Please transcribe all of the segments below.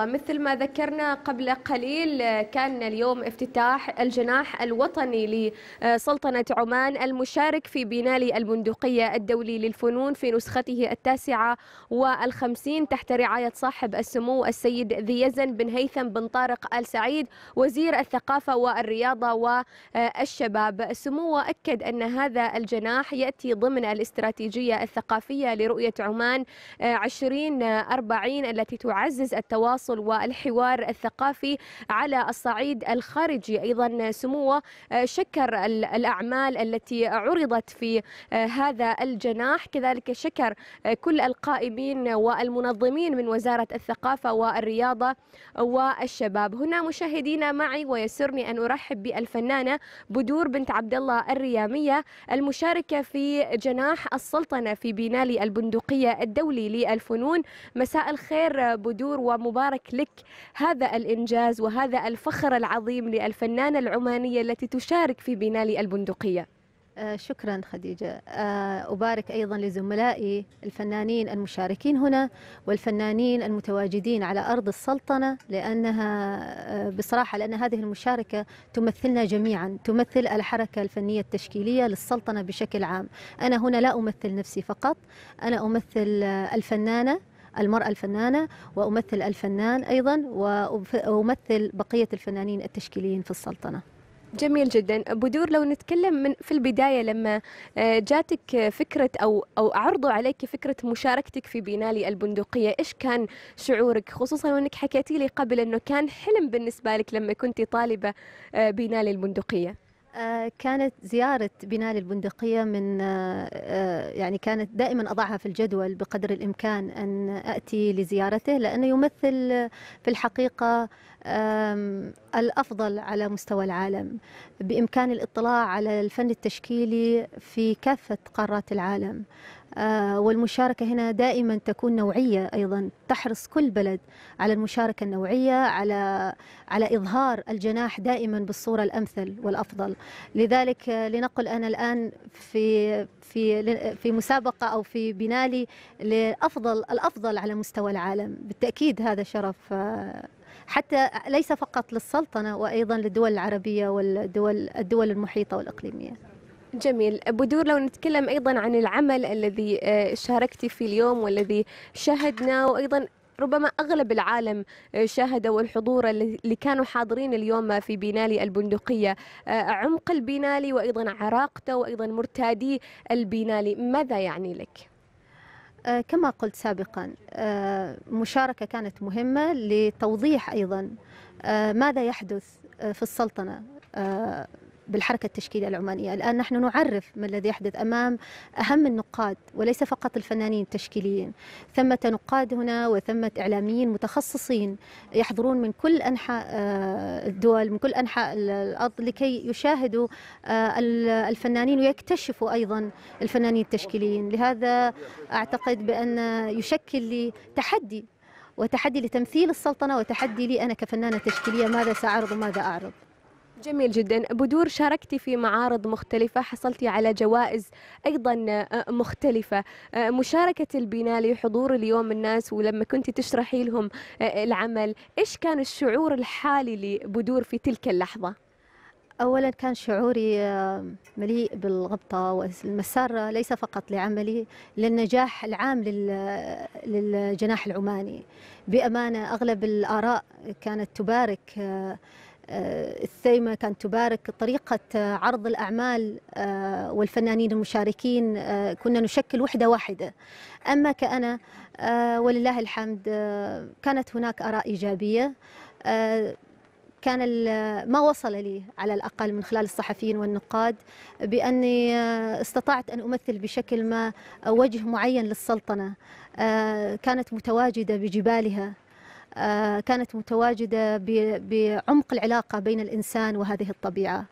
مثل ما ذكرنا قبل قليل كان اليوم افتتاح الجناح الوطني لسلطنة عمان المشارك في بينالي البندقية الدولي للفنون في نسخته التاسعة والخمسين تحت رعاية صاحب السمو السيد ذي يزن بن هيثم بن طارق آل سعيد وزير الثقافة والرياضة والشباب السمو أكد أن هذا الجناح يأتي ضمن الاستراتيجية الثقافية لرؤية عمان 2040 التي تعزز التواصل التواصل والحوار الثقافي على الصعيد الخارجي أيضا سموه شكر الأعمال التي عرضت في آه، هذا الجناح كذلك شكر آه، كل القائمين والمنظمين من وزارة الثقافة والرياضة والشباب هنا مشاهدينا معي ويسرني أن أرحب بالفنانة بدور بنت عبد الله الريامية المشاركة في جناح السلطنة في بينالي البندقية الدولي للفنون مساء الخير بدور ومبارك مبارك لك هذا الإنجاز وهذا الفخر العظيم للفنانة العمانية التي تشارك في بنالي البندقية آه، شكرا خديجة آه، أبارك أيضا لزملائي الفنانين المشاركين هنا والفنانين المتواجدين على أرض السلطنة لأنها آه، بصراحة لأن هذه المشاركة تمثلنا جميعا تمثل الحركة الفنية التشكيلية للسلطنة بشكل عام أنا هنا لا أمثل نفسي فقط أنا أمثل الفنانة المرأة الفنانة وأمثل الفنان أيضا وأمثل بقية الفنانين التشكيليين في السلطنة جميل جدا بدور لو نتكلم من في البدايه لما آه، جاتك فكره او او عرضوا عليك فكره مشاركتك في بينالي البندقيه ايش كان شعورك خصوصا وانك حكيتي لي قبل انه كان حلم بالنسبه لك لما كنت طالبه آه، بينالي البندقيه آه، كانت زيارة بناء البندقية من آه، آه، يعني كانت دائما أضعها في الجدول بقدر الإمكان أن أتي لزيارته لأنه يمثل في الحقيقة الأفضل على مستوى العالم بإمكان الاطلاع على الفن التشكيلي في كافة قارات العالم آه، والمشاركة هنا دائما تكون نوعية أيضا تحرص كل بلد على المشاركة النوعية على على إظهار الجناح دائما بالصورة الأمثل والأفضل لذلك آه، لنقل أنا الآن في في في مسابقة أو في بنالي لأفضل الأفضل على مستوى العالم بالتأكيد هذا شرف آه، حتى ليس فقط للسلطنة وأيضا للدول العربية والدول الدول المحيطة والإقليمية جميل بدور لو نتكلم أيضا عن العمل الذي آه، شاركتي فيه اليوم والذي شاهدناه وأيضا ربما أغلب العالم آه، شاهد والحضور اللي كانوا حاضرين اليوم في بينالي البندقية آه، عمق البينالي وأيضا عراقته وأيضا مرتادي البينالي ماذا يعني لك؟ كما قلت سابقا مشاركة كانت مهمة لتوضيح أيضا ماذا يحدث في السلطنة بالحركة التشكيلية العمانية الآن نحن نعرف ما الذي يحدث أمام أهم النقاد وليس فقط الفنانين التشكيليين ثمة نقاد هنا وثمة إعلاميين متخصصين يحضرون من كل أنحاء آه، الدول من كل أنحاء الأرض لكي يشاهدوا آه، الفنانين ويكتشفوا أيضا الفنانين التشكيليين لهذا أعتقد بأن يشكل لي تحدي وتحدي لتمثيل السلطنة وتحدي لي أنا كفنانة تشكيلية ماذا سأعرض وماذا أعرض جميل جدا بدور شاركتي في معارض مختلفة حصلتي على جوائز أيضا آه، مختلفة آه، مشاركة البناء حضور اليوم الناس ولما كنت تشرحي لهم آه، العمل إيش كان الشعور الحالي لبدور في تلك اللحظة؟ أولا كان شعوري مليء بالغبطة والمسار ليس فقط لعملي للنجاح العام للجناح العماني بأمانة أغلب الآراء كانت تبارك آه، الثيمة كانت تبارك طريقة آه، عرض الأعمال آه، والفنانين المشاركين كنا نشكل وحدة واحدة أما كأنا ولله الحمد كانت هناك آراء إيجابية كان ما وصل لي على الأقل من خلال الصحفيين والنقاد بأني استطعت أن أمثل بشكل ما وجه معين للسلطنة كانت متواجدة بجبالها آه، كانت متواجدة بعمق العلاقة بين الإنسان وهذه الطبيعة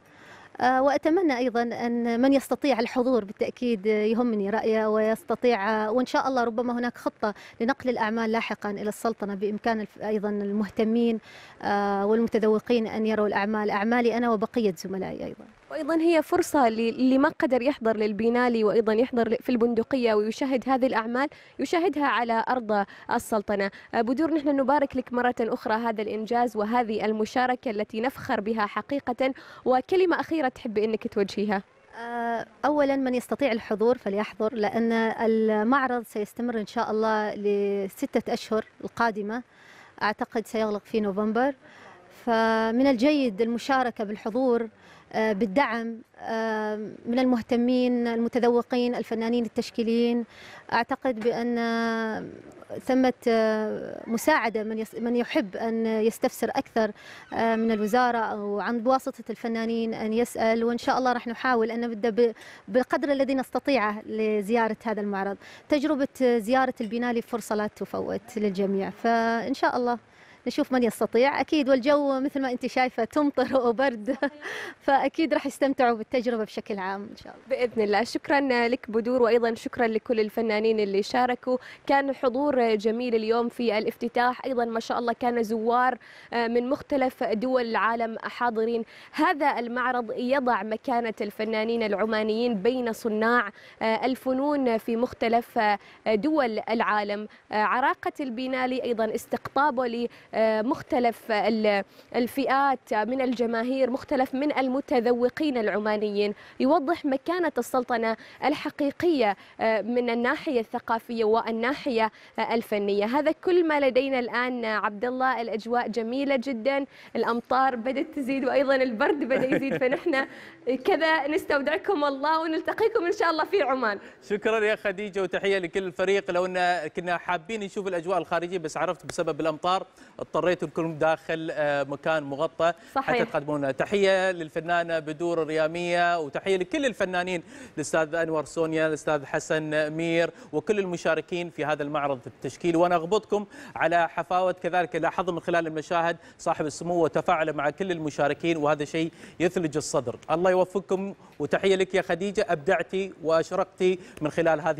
آه، واتمنى ايضا ان من يستطيع الحضور بالتاكيد يهمني رايه ويستطيع وان شاء الله ربما هناك خطه لنقل الاعمال لاحقا الى السلطنه بامكان ايضا المهتمين آه، والمتذوقين ان يروا الاعمال اعمالي انا وبقيه زملائي ايضا وايضا هي فرصه للي ما قدر يحضر للبينالي وايضا يحضر في البندقيه ويشاهد هذه الاعمال يشاهدها على ارض السلطنه بدور نحن نبارك لك مره اخرى هذا الانجاز وهذه المشاركه التي نفخر بها حقيقه وكلمه اخيره تحبي انك توجهيها آه، اولا من يستطيع الحضور فليحضر لان المعرض سيستمر ان شاء الله لسته اشهر القادمه اعتقد سيغلق في نوفمبر فمن الجيد المشاركه بالحضور آه، بالدعم آه، من المهتمين المتذوقين الفنانين التشكيليين أعتقد بأن ثمة آه، مساعدة من من يحب أن يستفسر أكثر من الوزارة أو عن بواسطة الفنانين أن يسأل وإن شاء الله راح نحاول أن نبدأ بالقدر الذي نستطيعه لزيارة هذا المعرض تجربة زيارة البنالي فرصة لا تفوت للجميع فإن شاء الله نشوف من يستطيع أكيد والجو مثل ما أنت شايفة تمطر وبرد فأكيد راح يستمتعوا بالتجربة بشكل عام إن شاء الله بإذن الله شكرا لك بدور وأيضا شكرا لكل الفنانين اللي شاركوا كان حضور جميل اليوم في الافتتاح أيضا ما شاء الله كان زوار آه، من مختلف دول العالم حاضرين هذا المعرض يضع مكانة الفنانين العمانيين بين صناع آه، الفنون في مختلف آه، دول العالم عراقة البينالي أيضا استقطابه آه، مختلف الفئات من الجماهير مختلف من المتذوقين العمانيين يوضح مكانة السلطنة الحقيقية آه، من الناحية الثقافية والناحية آه، الفنية هذا كل ما لدينا الآن عبد الله الأجواء جميلة جدا الأمطار بدأت تزيد وأيضا البرد بدأ يزيد فنحن كذا نستودعكم الله ونلتقيكم إن شاء الله في عمان شكرا يا خديجة وتحية لكل الفريق لو أن كنا حابين نشوف الأجواء الخارجية بس عرفت بسبب الأمطار اضطريتوا تكونوا داخل آه، مكان مغطى صحيح. حتى تقدمون تحيه للفنانه بدور الرياميه وتحيه لكل الفنانين الاستاذ انور سونيا الاستاذ حسن مير وكل المشاركين في هذا المعرض التشكيلي وانا اغبطكم على حفاوه كذلك لاحظوا من خلال المشاهد صاحب السمو وتفاعل مع كل المشاركين وهذا شيء يثلج الصدر الله يوفقكم وتحيه لك يا خديجه ابدعتي واشرقتي من خلال هذه